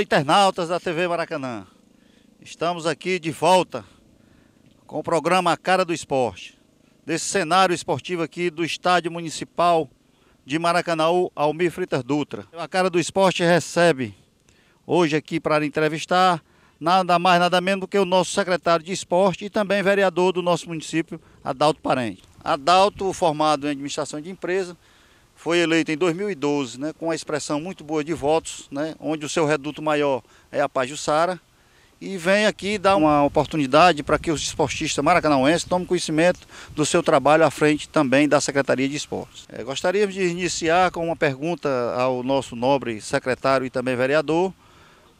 internautas da TV Maracanã. Estamos aqui de volta com o programa A Cara do Esporte. Desse cenário esportivo aqui do Estádio Municipal de Maracanaú, Almir Fritas Dutra. A Cara do Esporte recebe hoje aqui para entrevistar nada mais, nada menos do que o nosso secretário de esporte e também vereador do nosso município, Adalto Parente. Adalto, formado em administração de empresa, foi eleito em 2012 né, com uma expressão muito boa de votos, né, onde o seu reduto maior é a Pajussara, e vem aqui dar uma oportunidade para que os esportistas maracanauenses tomem conhecimento do seu trabalho à frente também da Secretaria de Esportes. É, gostaríamos de iniciar com uma pergunta ao nosso nobre secretário e também vereador,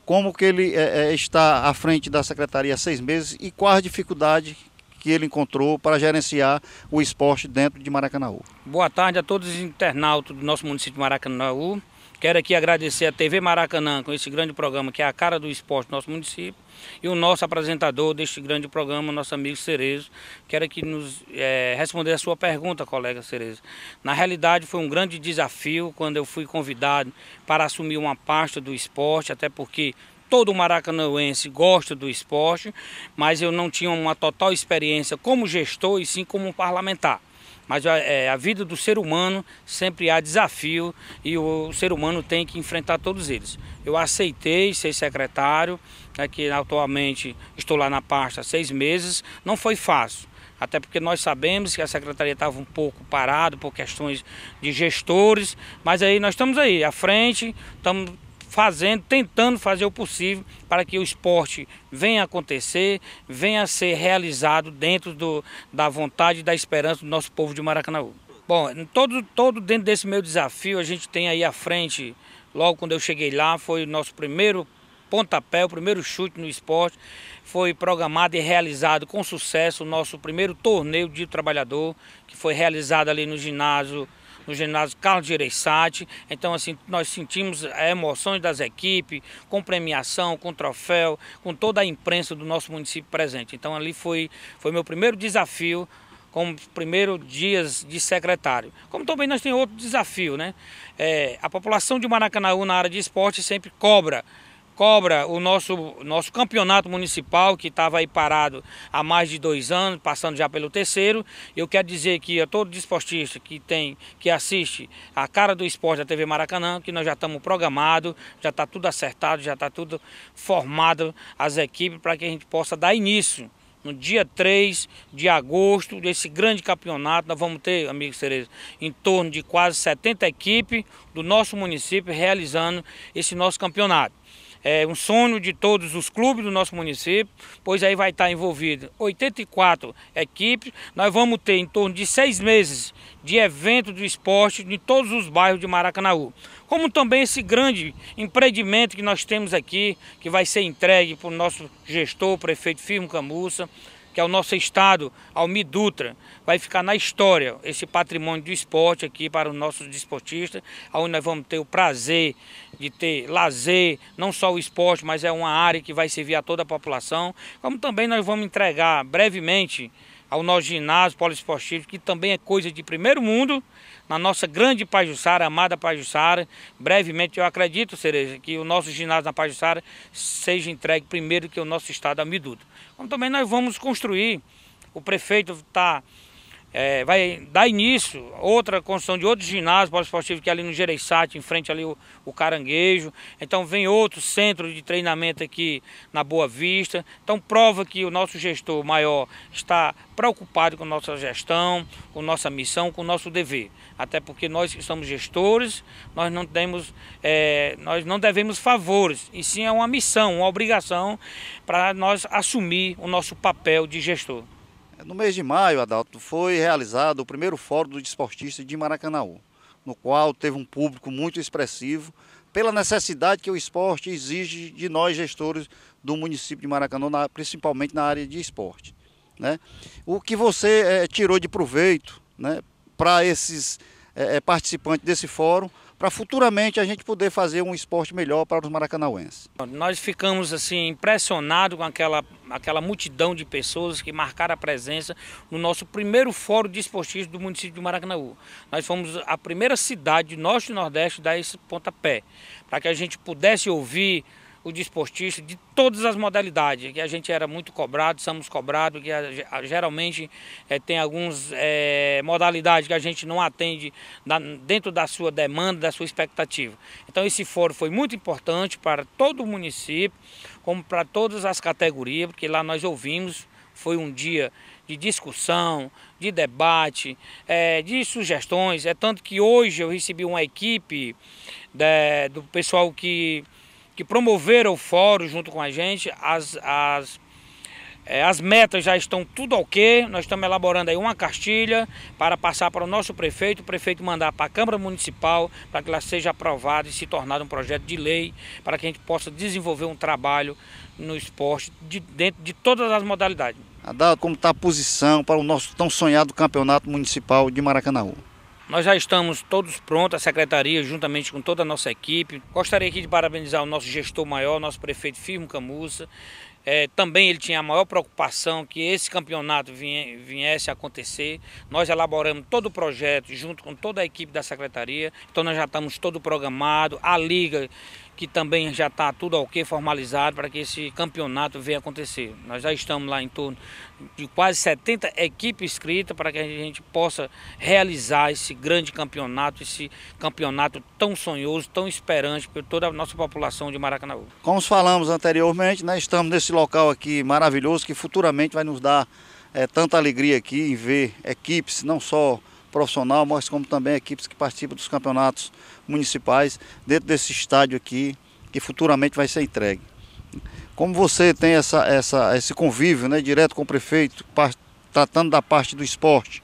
como que ele é, é está à frente da Secretaria há seis meses e quais dificuldades que ele encontrou para gerenciar o esporte dentro de Maracanãú. Boa tarde a todos os internautas do nosso município de Maracanãú. Quero aqui agradecer a TV Maracanã com esse grande programa que é a cara do esporte do nosso município e o nosso apresentador deste grande programa, nosso amigo Cerezo. Quero aqui nos é, responder a sua pergunta, colega Cerezo. Na realidade, foi um grande desafio quando eu fui convidado para assumir uma pasta do esporte, até porque todo Maracanãense gosta do esporte, mas eu não tinha uma total experiência como gestor e sim como parlamentar. Mas é, é, a vida do ser humano sempre há desafio e o, ser humano tem que enfrentar todos eles. Eu aceitei ser secretário, né, que atualmente estou lá na pasta há seis meses, não foi fácil. Até porque nós sabemos que a secretaria estava um pouco parada por questões de gestores, mas aí nós estamos aí à frente, estamos fazendo, tentando fazer o possível para que o esporte venha acontecer, venha a ser realizado dentro do, da vontade e da esperança do nosso povo de Maracanã. Bom, todo, todo dentro desse meu desafio, a gente tem aí à frente, logo quando eu cheguei lá, foi o nosso primeiro pontapé, o primeiro chute no esporte. Foi programado e realizado com sucesso o nosso primeiro torneio de trabalhador, que foi realizado ali no ginásio no ginásio Carlos Gereissati. Então, assim, nós sentimos a eh, emoção das equipes, com premiação, com troféu, com toda a imprensa do nosso município presente. Então, ali foi, foi meu primeiro desafio como primeiro dias de secretário. Como também nós temos outro desafio, né? É, a população de Maracanãú na área de esporte sempre cobra cobra o nosso, nosso campeonato municipal, que estava aí parado há mais de dois anos, passando já pelo terceiro. Eu quero dizer que a todo desportista que tem, que assiste a cara do esporte da TV Maracanã, que nós já estamos programados, já está tudo acertado, já está tudo formado as equipes para que a gente possa dar início no dia 3 de agosto desse grande campeonato. Nós vamos ter, amigo Cerezo, em torno de quase 70 equipes do nosso município realizando esse nosso campeonato é um sonho de todos os clubes do nosso município, pois aí vai estar envolvido 84 equipes. Nós vamos ter em torno de seis meses de evento do esporte em todos os bairros de Maracanaú. Como também esse grande empreendimento que nós temos aqui, que vai ser entregue por nosso gestor, prefeito Firmo Camussa, que é o nosso estado, Almir Dutra. Vai ficar na história esse patrimônio do esporte aqui para os nossos desportistas, onde nós vamos ter o prazer de ter lazer, não só o esporte, mas é uma área que vai servir a toda a população, como também nós vamos entregar brevemente ao nosso ginásio poliesportivo, que também é coisa de primeiro mundo, na nossa grande Pajussara, amada Pajussara. Brevemente, eu acredito, Cereja, que o nosso ginásio na Pajussara seja entregue primeiro que o nosso estado a Miduto. Como então, também nós vamos construir, o prefeito está é, vai dar início outra construção de outro ginásio poliesportivo que é ali no Gereissati, em frente ali o, o, Caranguejo. Então vem outro centro de treinamento aqui na Boa Vista. Então prova que o nosso gestor maior está preocupado com nossa gestão, com nossa missão, com nosso dever. Até porque nós que somos gestores, nós não temos, é, nós não devemos favores, e sim é uma missão, uma obrigação para nós assumir o nosso papel de gestor. No mês de maio, Adalto, foi realizado o primeiro Fórum do Desportista de Maracanãú, no qual teve um público muito expressivo pela necessidade que o esporte exige de nós gestores do município de Maracanã, principalmente na área de esporte. Né? O que você é, tirou de proveito né, para esses é, participantes desse fórum para futuramente a gente poder fazer um esporte melhor para os maracanauenses. Nós ficamos assim impressionados com aquela, aquela multidão de pessoas que marcaram a presença no nosso primeiro fórum de esportistas do município de Maracanã. Nós fomos a primeira cidade norte e nordeste a dar esse pontapé, para que a gente pudesse ouvir o desportista de todas as modalidades, que a gente era muito cobrado, somos cobrados, que a, a, geralmente é, tem algumas é, eh, modalidades que a gente não atende dentro da sua demanda, da sua expectativa. Então esse fórum foi muito importante para todo o município, como para todas as categorias, porque lá nós ouvimos, foi um dia de discussão, de debate, é, de sugestões. É tanto que hoje eu recebi uma equipe de, do pessoal que que promoveram o fórum junto com a gente. As, as, é, as metas já estão tudo ok. Nós estamos elaborando aí uma cartilha para passar para o nosso prefeito, o prefeito mandar para a Câmara Municipal para que ela seja aprovada e se tornar um projeto de lei para que a gente possa desenvolver um trabalho no esporte de, dentro de todas as modalidades. Adalto, como está a posição para o nosso tão sonhado campeonato municipal de Maracanã? Nós já estamos todos prontos, a secretaria, juntamente com toda a nossa equipe. Gostaria aqui de parabenizar o nosso gestor maior, nosso prefeito Firmo Camussa, é, também ele tinha a maior preocupação que esse campeonato viesse a acontecer. Nós elaboramos todo o projeto junto com toda a equipe da secretaria, então nós já estamos todo programado, a liga que também já está tudo ok, formalizado para que esse campeonato venha acontecer. Nós já estamos lá em torno de quase 70 equipes inscritas para que a gente possa realizar esse grande campeonato, esse campeonato tão sonhoso, tão esperante por toda a nossa população de Maracanã. Como falamos anteriormente, né, estamos nesse local aqui maravilhoso que futuramente vai nos dar é, tanta alegria aqui em ver equipes, não só profissional, mas como também equipes que participam dos campeonatos municipais dentro desse estádio aqui que futuramente vai ser entregue. Como você tem essa, essa, esse convívio né, direto com o prefeito, tratando da parte do esporte,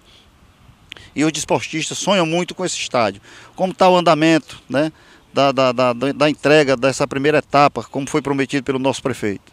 e os esportistas sonham muito com esse estádio. Como está o andamento né, da, da, da, da entrega dessa primeira etapa, como foi prometido pelo nosso prefeito?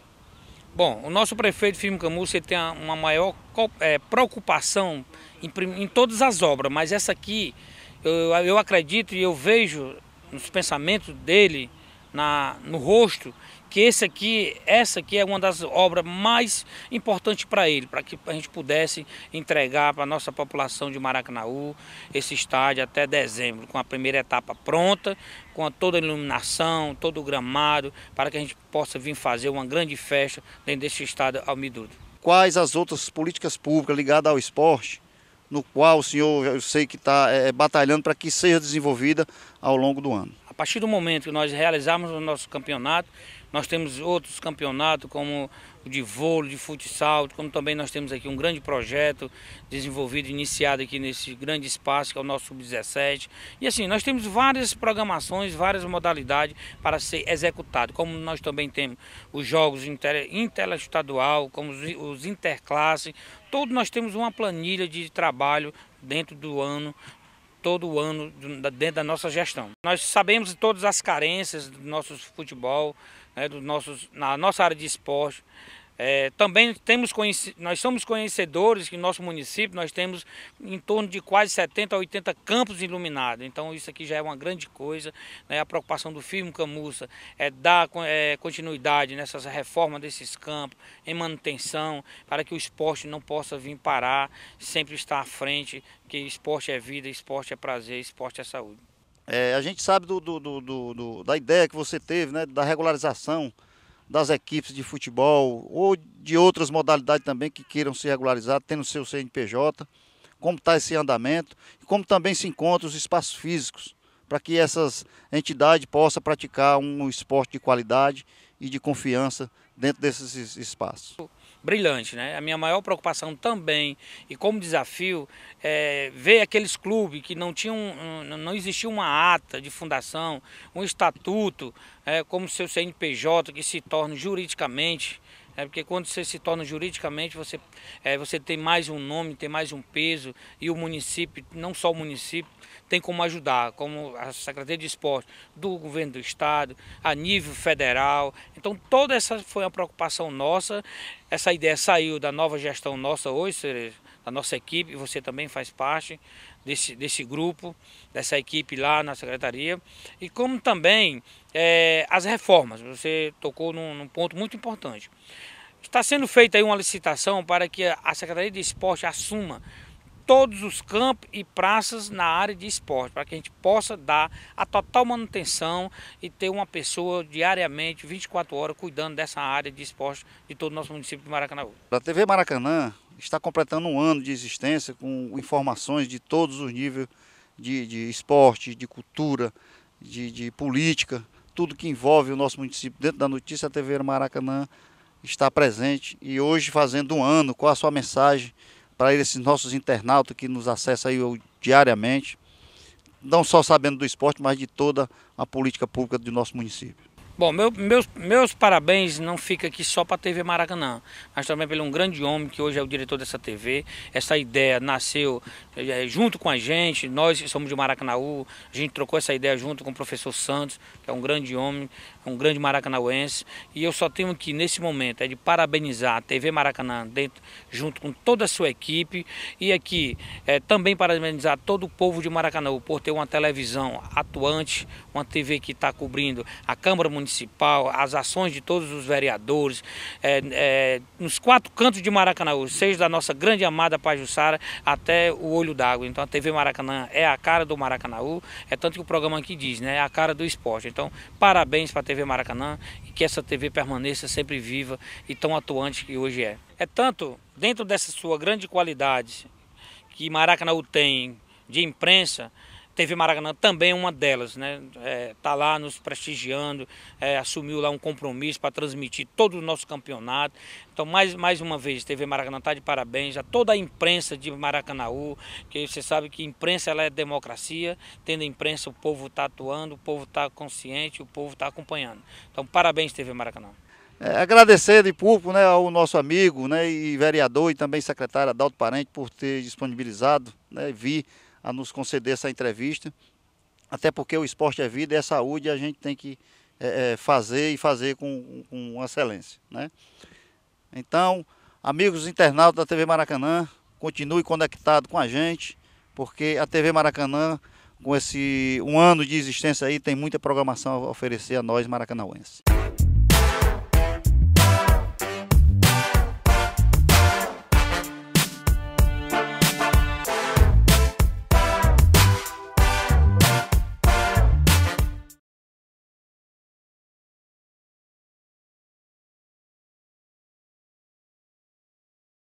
Bom, o nosso prefeito Firmo Camus tem uma maior é, preocupação em, em, todas as obras, mas essa aqui, eu, eu acredito e eu vejo nos pensamentos dele, na, no rosto, que esse aqui, essa aqui é uma das obras mais importantes para ele, para que a gente pudesse entregar para a nossa população de Maracanaú esse estádio até dezembro, com a primeira etapa pronta, com toda a iluminação, todo o gramado, para que a gente possa vir fazer uma grande festa dentro desse estádio Almidudo. Quais as outras políticas públicas ligadas ao esporte no qual o senhor, eu sei que está é, é, batalhando para que seja desenvolvida ao longo do ano. A partir do momento que nós realizarmos o nosso campeonato, nós temos outros campeonatos, como o de vôlei, de futsal, como também nós temos aqui um grande projeto desenvolvido, iniciado aqui nesse grande espaço, que é o nosso Sub-17. E assim, nós temos várias programações, várias modalidades para ser executado, como nós também temos os jogos interestadual, inter como os, os interclasses, todos nós temos uma planilha de trabalho dentro do ano todo o ano dentro da nossa gestão. Nós sabemos todas as carências do nosso futebol, né, do nossos, na nossa área de esporte, é, também temos nós somos conhecedores que no nosso município nós temos em torno de quase 70 a 80 campos iluminados. Então isso aqui já é uma grande coisa. Né? A preocupação do firmo Camussa é dar é, continuidade nessas reformas desses campos, em manutenção, para que o esporte não possa vir parar, sempre estar à frente, que esporte é vida, esporte é prazer, esporte é saúde. É, a gente sabe do, do, do, da ideia que você teve, né, da regularização das equipes de futebol ou de outras modalidades também que queiram se regularizar, tendo seu CNPJ, como está esse andamento, e como também se encontram os espaços físicos, para que essas entidades possam praticar um esporte de qualidade e de confiança dentro desses espaços brilhante. Né? A minha maior preocupação também e como desafio é ver aqueles clubes que não tinham, não existia uma ata de fundação, um estatuto, é, como seu CNPJ que se torne juridicamente é porque quando você se torna juridicamente, você, é, você tem mais um nome, tem mais um peso, e o município, não só o município, tem como ajudar, como a Secretaria de Esporte do governo do estado, a nível federal. Então toda essa foi uma preocupação nossa. Essa ideia saiu da nova gestão nossa hoje, da nossa equipe, você também faz parte desse, desse grupo, dessa equipe lá na secretaria. E como também é, as reformas. Você tocou num, num, ponto muito importante. Está sendo feita aí uma licitação para que a Secretaria de Esporte assuma todos os campos e praças na área de esporte, para que a gente possa dar a total manutenção e ter uma pessoa diariamente, 24 horas, cuidando dessa área de esporte de todo o nosso município de Maracanã. A TV Maracanã está completando um ano de existência com informações de todos os níveis de, de esporte, de cultura, de, de política tudo que envolve o nosso município dentro da notícia, a TV Maracanã está presente e hoje fazendo um ano, qual a sua mensagem para esses nossos internautas que nos acessam aí diariamente, não só sabendo do esporte, mas de toda a política pública do nosso município? Bom, meu, meus, meus parabéns não fica aqui só para a TV Maracanã, mas também pelo um grande homem que hoje é o diretor dessa TV. Essa ideia nasceu é, é, junto com a gente, nós que somos de Maracanãú, a gente trocou essa ideia junto com o professor Santos, que é um grande homem, um grande maracanauense. E eu só tenho que, nesse momento, é de parabenizar a TV Maracanã, dentro, junto com toda a sua equipe, e aqui é, também parabenizar todo o povo de Maracanaú por ter uma televisão atuante, uma TV que está cobrindo a Câmara Municipal municipal, as ações de todos os vereadores, é, é, nos quatro cantos de Maracanã, seja da nossa grande amada Pajussara até o Olho d'Água. Então a TV Maracanã é a cara do Maracanã, é tanto que o programa aqui diz, né? É a cara do esporte. Então, parabéns para a TV Maracanã e que essa TV permaneça sempre viva e tão atuante que hoje é. É tanto dentro dessa sua grande qualidade que Maracanã tem de imprensa, TV Maracanã também é uma delas, né? É, tá lá nos prestigiando, é, assumiu lá um compromisso para transmitir todo o nosso campeonato. Então, mais, mais uma vez, TV Maracanã está de parabéns a toda a imprensa de Maracanaú, que você sabe que imprensa ela é democracia, tendo imprensa o povo está atuando, o povo está consciente, o povo está acompanhando. Então, parabéns TV Maracanã. É, agradecer de público né, ao nosso amigo né, e vereador e também secretário Adalto Parente por ter disponibilizado, né, vir a nos conceder essa entrevista, até porque o esporte é vida, é saúde, e a gente tem que é, é, fazer e fazer com, com excelência. Né? Então, amigos internautas da TV Maracanã, continue conectado com a gente, porque a TV Maracanã, com esse um ano de existência aí, tem muita programação a oferecer a nós maracanauenses.